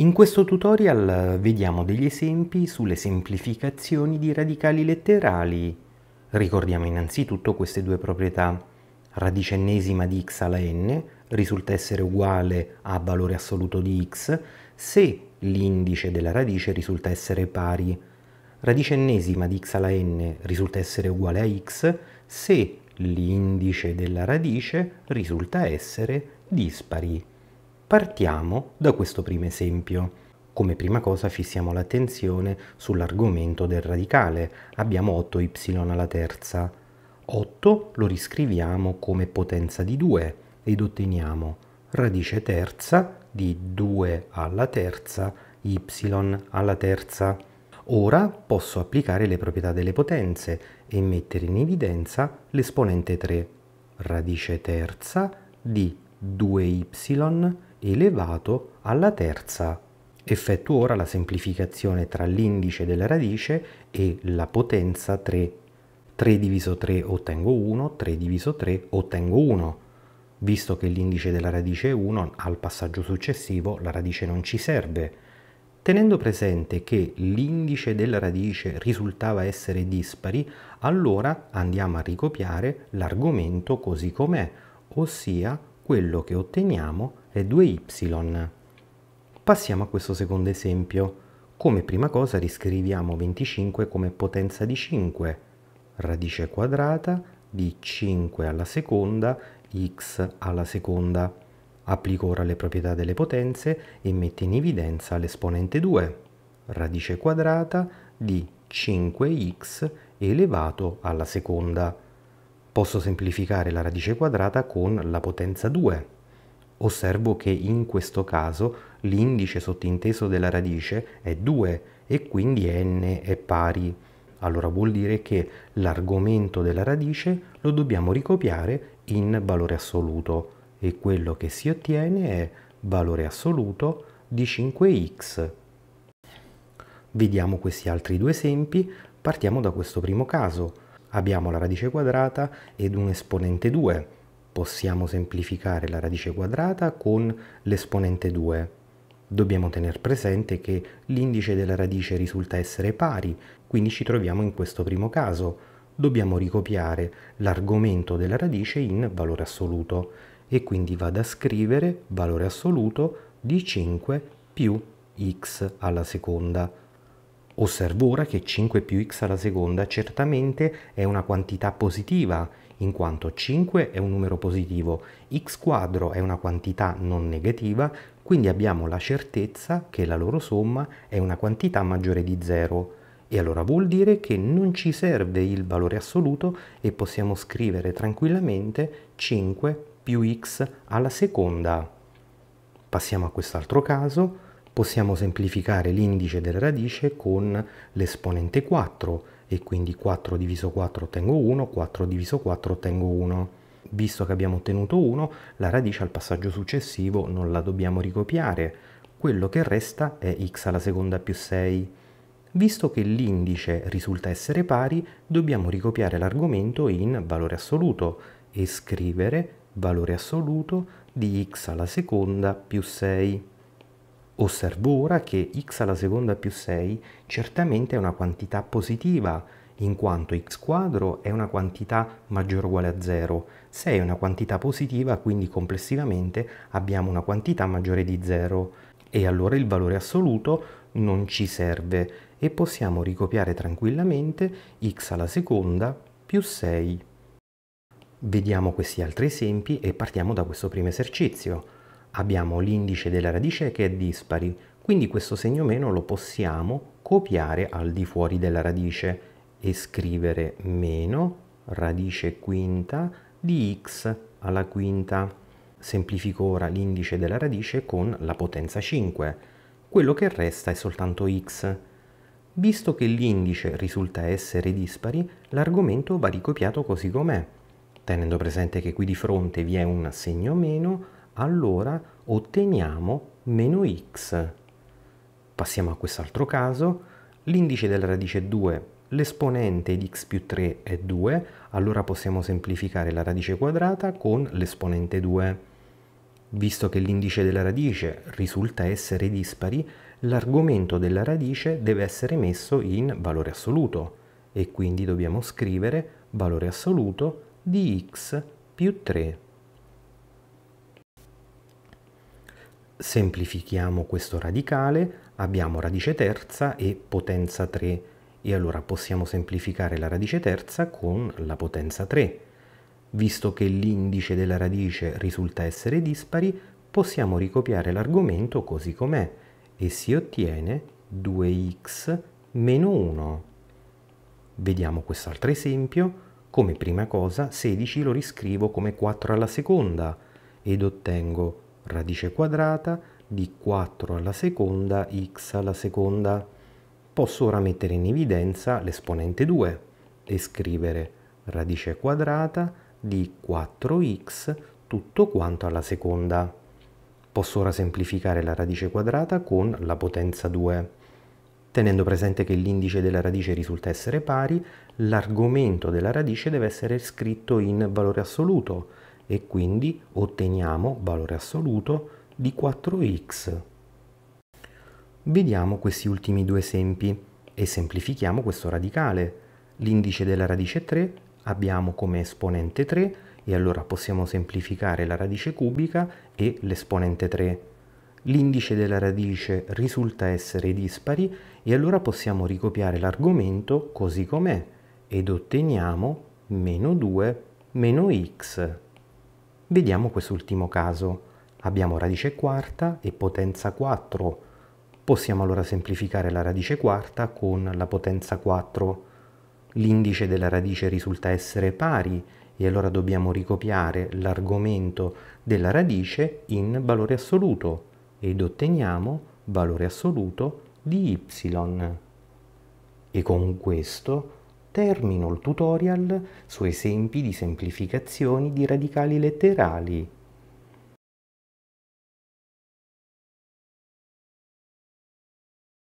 In questo tutorial vediamo degli esempi sulle semplificazioni di radicali letterali. Ricordiamo innanzitutto queste due proprietà. Radice ennesima di x alla n risulta essere uguale a valore assoluto di x se l'indice della radice risulta essere pari. Radice ennesima di x alla n risulta essere uguale a x se l'indice della radice risulta essere dispari. Partiamo da questo primo esempio. Come prima cosa fissiamo l'attenzione sull'argomento del radicale. Abbiamo 8y alla terza. 8 lo riscriviamo come potenza di 2 ed otteniamo radice terza di 2 alla terza y alla terza. Ora posso applicare le proprietà delle potenze e mettere in evidenza l'esponente 3, radice terza di 2y alla terza elevato alla terza. Effettuo ora la semplificazione tra l'indice della radice e la potenza 3. 3 diviso 3 ottengo 1, 3 diviso 3 ottengo 1. Visto che l'indice della radice è 1, al passaggio successivo la radice non ci serve. Tenendo presente che l'indice della radice risultava essere dispari, allora andiamo a ricopiare l'argomento così com'è, ossia quello che otteniamo e 2y. Passiamo a questo secondo esempio. Come prima cosa riscriviamo 25 come potenza di 5, radice quadrata di 5 alla seconda, x alla seconda. Applico ora le proprietà delle potenze e metto in evidenza l'esponente 2, radice quadrata di 5x elevato alla seconda. Posso semplificare la radice quadrata con la potenza 2, Osservo che in questo caso l'indice sottinteso della radice è 2 e quindi n è pari. Allora vuol dire che l'argomento della radice lo dobbiamo ricopiare in valore assoluto e quello che si ottiene è valore assoluto di 5x. Vediamo questi altri due esempi, partiamo da questo primo caso. Abbiamo la radice quadrata ed un esponente 2 possiamo semplificare la radice quadrata con l'esponente 2. Dobbiamo tenere presente che l'indice della radice risulta essere pari, quindi ci troviamo in questo primo caso. Dobbiamo ricopiare l'argomento della radice in valore assoluto e quindi vado a scrivere valore assoluto di 5 più x alla seconda Osservo ora che 5 più x alla seconda certamente è una quantità positiva, in quanto 5 è un numero positivo, x quadro è una quantità non negativa, quindi abbiamo la certezza che la loro somma è una quantità maggiore di 0. E allora vuol dire che non ci serve il valore assoluto e possiamo scrivere tranquillamente 5 più x alla seconda. Passiamo a quest'altro caso possiamo semplificare l'indice della radice con l'esponente 4 e quindi 4 diviso 4 ottengo 1, 4 diviso 4 ottengo 1. Visto che abbiamo ottenuto 1, la radice al passaggio successivo non la dobbiamo ricopiare, quello che resta è x alla seconda più 6. Visto che l'indice risulta essere pari, dobbiamo ricopiare l'argomento in valore assoluto e scrivere valore assoluto di x alla seconda più 6. Osservo ora che x alla seconda più 6 certamente è una quantità positiva, in quanto x quadro è una quantità maggiore o uguale a 0. 6 è una quantità positiva, quindi complessivamente abbiamo una quantità maggiore di 0. E allora il valore assoluto non ci serve e possiamo ricopiare tranquillamente x alla seconda più 6. Vediamo questi altri esempi e partiamo da questo primo esercizio abbiamo l'indice della radice che è dispari, quindi questo segno meno lo possiamo copiare al di fuori della radice e scrivere meno radice quinta di x alla quinta. Semplifico ora l'indice della radice con la potenza 5. Quello che resta è soltanto x. Visto che l'indice risulta essere dispari, l'argomento va ricopiato così com'è, tenendo presente che qui di fronte vi è un segno meno, allora otteniamo meno x. Passiamo a quest'altro caso, l'indice della radice 2, l'esponente di x più 3 è 2, allora possiamo semplificare la radice quadrata con l'esponente 2. Visto che l'indice della radice risulta essere dispari, l'argomento della radice deve essere messo in valore assoluto e quindi dobbiamo scrivere valore assoluto di x più 3 semplifichiamo questo radicale, abbiamo radice terza e potenza 3 e allora possiamo semplificare la radice terza con la potenza 3. Visto che l'indice della radice risulta essere dispari, possiamo ricopiare l'argomento così com'è e si ottiene 2x meno 1. Vediamo quest'altro esempio. Come prima cosa 16 lo riscrivo come 4 alla seconda ed ottengo radice quadrata di 4 alla seconda x alla seconda. Posso ora mettere in evidenza l'esponente 2 e scrivere radice quadrata di 4x tutto quanto alla seconda. Posso ora semplificare la radice quadrata con la potenza 2. Tenendo presente che l'indice della radice risulta essere pari, l'argomento della radice deve essere scritto in valore assoluto, e quindi otteniamo valore assoluto di 4x. Vediamo questi ultimi due esempi e semplifichiamo questo radicale. L'indice della radice 3 abbiamo come esponente 3 e allora possiamo semplificare la radice cubica e l'esponente 3. L'indice della radice risulta essere dispari e allora possiamo ricopiare l'argomento così com'è ed otteniamo meno 2 meno x. Vediamo quest'ultimo caso. Abbiamo radice quarta e potenza 4. Possiamo allora semplificare la radice quarta con la potenza 4. L'indice della radice risulta essere pari e allora dobbiamo ricopiare l'argomento della radice in valore assoluto ed otteniamo valore assoluto di y. E con questo termino il tutorial su esempi di semplificazioni di radicali letterali.